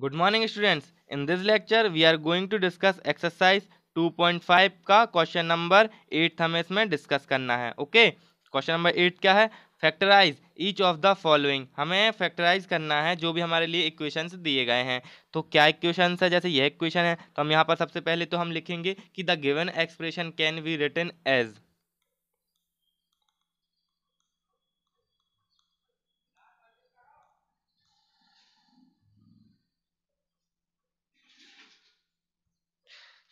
good morning students in this lecture we are going to discuss exercise 2.5 का question number eight हमें इसमें discuss करना है okay question number eight क्या है factorise each of the following हमें factorise करना है जो भी हमारे लिए इक्वेशंस दिए गए हैं तो क्या इक्वेशंस है जैसे यह इक्वेशन है तो हम यहाँ पर सबसे पहले तो हम लिखेंगे कि the given expression can be written as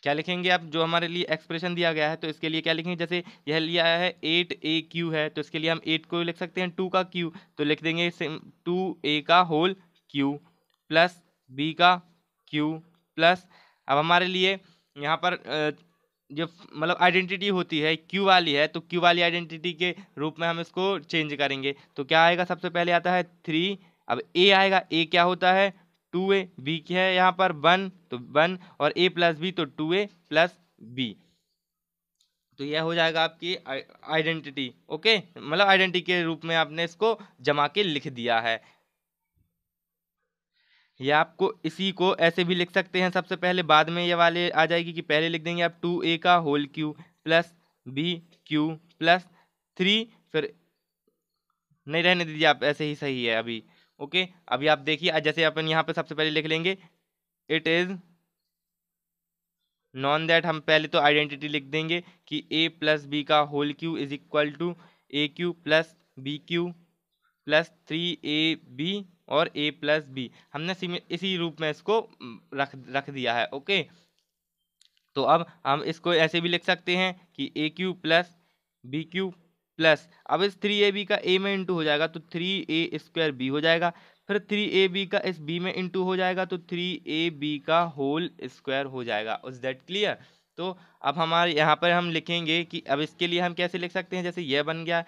क्या लिखेंगे आप जो हमारे लिए एक्सप्रेशन दिया गया है तो इसके लिए क्या लिखेंगे जैसे यह लिया है एट ए क्यू है तो इसके लिए हम एट को लिख सकते हैं टू का क्यू तो लिख देंगे टू ए का होल क्यू प्लस बी का क्यू प्लस अब हमारे लिए यहाँ पर जो मतलब आइडेंटिटी होती है क्यू वाली है तो क्यू वाली आइडेंटिटी के रूप में हम इसको चेंज करेंगे तो क्या आएगा सबसे पहले आता है थ्री अब ए आएगा ए क्या होता है टू ए बी क्या है यहाँ पर वन तो वन और ए प्लस बी तो टू ए प्लस बी तो यह हो जाएगा आपकी आइडेंटिटी ओके मतलब आइडेंटिटी के रूप में आपने इसको जमा के लिख दिया है यह आपको इसी को ऐसे भी लिख सकते हैं सबसे पहले बाद में ये वाले आ जाएगी कि पहले लिख देंगे आप टू ए का whole cube plus b cube plus three फिर नहीं रहने दीजिए आप ऐसे ही सही है अभी ओके अभी आप देखिए जैसे अपन यहाँ पे सबसे पहले लिख लेंगे इट इज़ नॉन दैट हम पहले तो आइडेंटिटी लिख देंगे कि ए प्लस बी का whole cube is equal to a cube plus b cube plus three a b और ए प्लस बी हमने इसी रूप में इसको रख रख दिया है ओके तो अब हम इसको ऐसे भी लिख सकते हैं कि a cube plus b cube plus अब इस थ्री ए बी का ए में इंटू हो जाएगा तो थ्री ए स्क्वायर बी हो जाएगा फिर थ्री ए बी का इस बी में इंटू हो जाएगा तो थ्री ए बी का होल स्क्वायर हो जाएगा इज दैट क्लियर तो अब हमारे यहाँ पर हम लिखेंगे कि अब इसके लिए हम कैसे लिख सकते हैं जैसे यह बन गया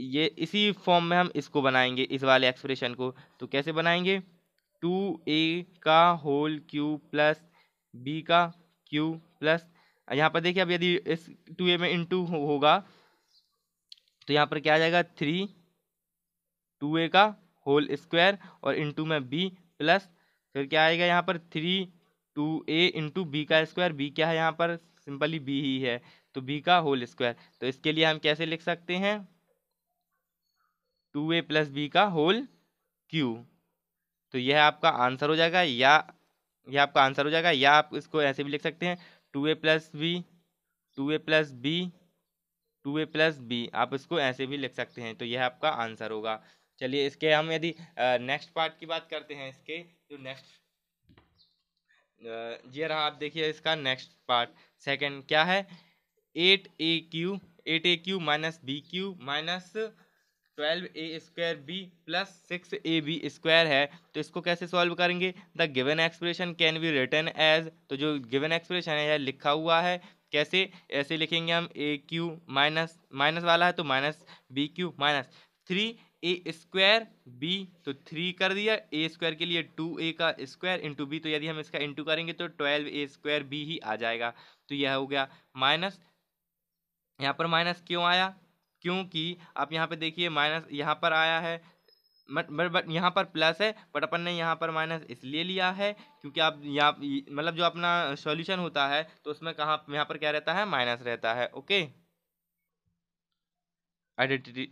ये इसी फॉर्म में हम इसको बनाएंगे इस वाले एक्सप्रेशन को तो कैसे बनाएंगे टू ए का होल क्यू प्लस बी का क्यू प्लस यहाँ पर देखिए अब यदि इस टू ए में इंटू होगा हो तो यहाँ पर क्या आ जाएगा थ्री टू ए का होल स्क्वायर और इंटू में बी प्लस फिर क्या आएगा यहाँ पर three two a into b का स्क्वायर बी क्या है यहाँ पर सिंपली बी ही है तो बी का होल स्क्वायर तो इसके लिए हम कैसे लिख सकते हैं टू ए प्लस बी का होल क्यू तो यह आपका आंसर हो जाएगा या यह आपका आंसर हो जाएगा या आप इसको ऐसे भी लिख सकते हैं two a plus b two a plus b two a plus b आप इसको ऐसे भी लिख सकते हैं तो यह आपका आंसर होगा चलिए इसके हम यदि नेक्स्ट पार्ट की बात करते हैं इसके जो नेक्स्ट जी रहा आप देखिए इसका नेक्स्ट पार्ट सेकंड क्या है eight a cube eight a cube minus b cube minus twelve a square b plus six a b square है तो इसको कैसे सॉल्व करेंगे the given expression can be written as तो जो गिवन एक्सप्रेशन है यह लिखा हुआ है कैसे ऐसे लिखेंगे हम ए क्यू माइनस माइनस वाला है तो minus b cube minus three a square b तो थ्री कर दिया ए स्क्वायर के लिए टू ए का स्क्वायर इंटू बी तो यदि हम इसका इंटू करेंगे तो ट्वेल्व ए स्क्वायर बी ही आ जाएगा तो यह हो गया माइनस यहाँ पर माइनस क्यों आया क्योंकि आप यहाँ पे देखिए माइनस यहाँ पर आया है बट बट बट यहाँ पर प्लस है बट अपन ने यहाँ पर माइनस इसलिए लिया है क्योंकि आप यहाँ मतलब जो अपना सॉल्यूशन होता है तो उसमें कहाँ यहाँ पर क्या रहता है माइनस रहता है okay identity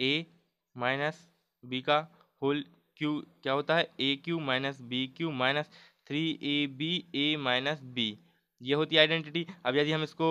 a minus b का होल क्यू क्या होता है a cube minus b cube minus three a b a minus b ये होती है आइडेंटिटी अब यदि हम इसको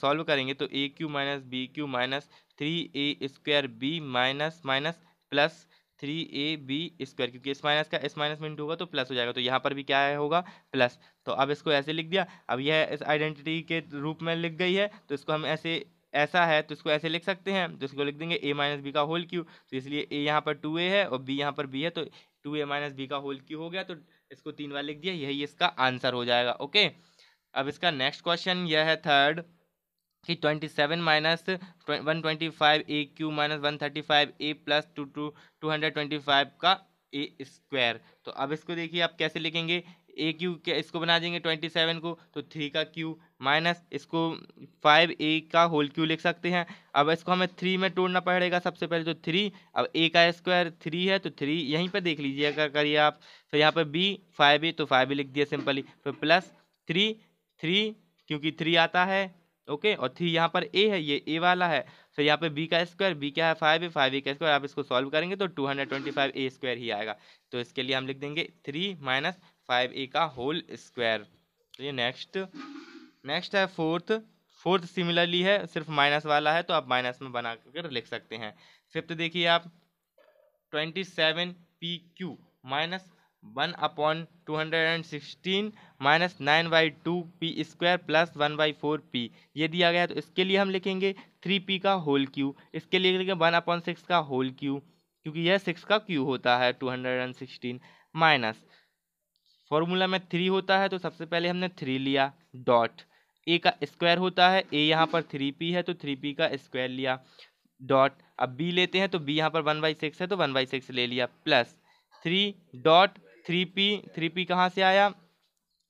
सॉल्व करेंगे तो a cube minus b cube minus three a square b minus minus plus three a b square क्योंकि इस माइनस का इस माइनस में इंटू होगा तो प्लस हो जाएगा तो यहाँ पर भी क्या होगा प्लस तो अब इसको ऐसे लिख दिया अब यह इस आइडेंटिटी के रूप में लिख गई है तो इसको हम ऐसे ऐसा है तो इसको ऐसे लिख सकते हैं तो इसको लिख देंगे ए माइनस बी का होल क्यू तो इसलिए ए यहाँ पर टू ए है और बी यहाँ पर बी है तो टू ए माइनस बी का होल क्यू हो गया तो इसको तीन बार लिख दिया यही इसका आंसर हो जाएगा ओके अब इसका नेक्स्ट क्वेश्चन यह है थर्ड कि twenty seven minus one twenty five a cube minus one thirty five a plus two two two hundred twenty five का ए स्क्वायर तो अब इसको देखिए आप कैसे लिखेंगे ए क्यू इसको बना देंगे ट्वेंटी सेवन को तो थ्री का क्यू माइनस इसको फाइव ए का होल क्यू लिख सकते हैं अब इसको हमें थ्री में तोड़ना पड़ेगा सबसे पहले तो थ्री अब ए का स्क्वायर थ्री है तो थ्री यहीं पर देख लीजिए अगर करिए आप फिर तो यहाँ पर बी फाइव ए तो फाइव ए लिख दिया सिंपली फिर प्लस थ्री थ्री क्योंकि थ्री आता है ओके और थ्री यहाँ पर ए है ये ए वाला है फिर यहाँ पे बी का स्क्वायर बी क्या है फाइव है फाइव ए का स्क्वायर आप इसको सॉल्व करेंगे तो two hundred twenty five a square ही आएगा तो इसके लिए हम लिख देंगे थ्री माइनस फाइव ए का होल स्क्वायर तो ये नेक्स्ट नेक्स्ट है फोर्थ फोर्थ सिमिलरली है सिर्फ माइनस वाला है तो आप माइनस में बना कर लिख सकते हैं फिफ्थ देखिए आप twenty seven p cube minus one upon two hundred and sixteen minus nine by two p square plus one by four p ये दिया गया तो इसके लिए हम लिखेंगे थ्री पी का होल क्यू इसके लिए लिखेंगे वन अपॉन सिक्स का होल क्यू क्योंकि यह सिक्स का क्यू होता है two hundred and sixteen minus formula में थ्री होता है तो सबसे पहले हमने थ्री लिया डॉट ए का स्क्वायर होता है ए यहाँ पर थ्री पी है तो थ्री पी का स्क्वायर लिया डॉट अब बी लेते हैं तो बी यहाँ पर वन बाई सिक्स है तो वन बाई सिक्स ले लिया plus three dot three p three p कहाँ से आया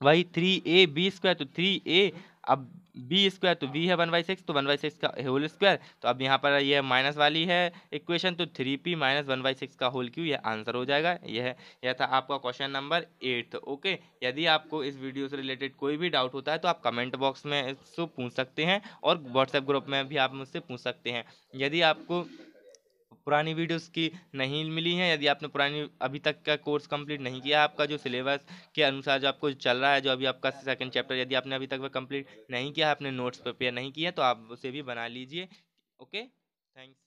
वही थ्री ए बी स्क्वायर तो थ्री ए अब बी स्क्वायर तो बी है वन बाई सिक्स तो वन बाई सिक्स का होल स्क्वायर तो अब यहाँ पर यह माइनस वाली है इक्वेशन तो three p minus one by six का होल क्यू यह आंसर हो जाएगा यह यह था आपका क्वेश्चन नंबर एट तो ओके यदि आपको इस वीडियो से रिलेटेड कोई भी डाउट होता है तो आप कमेंट बॉक्स में इसको पूछ सकते हैं और व्हाट्सएप ग्रुप में भी आप मुझसे पूछ सकते हैं यदि आपको पुरानी वीडियोस की नहीं मिली हैं यदि आपने पुरानी अभी तक का कोर्स कंप्लीट नहीं किया आपका जो सिलेबस के अनुसार जो आपको चल रहा है जो अभी आपका सेकंड चैप्टर यदि आपने अभी तक वह कंप्लीट नहीं किया आपने नोट्स प्रिपेयर नहीं किया तो आप उसे भी बना लीजिए ओके थैंक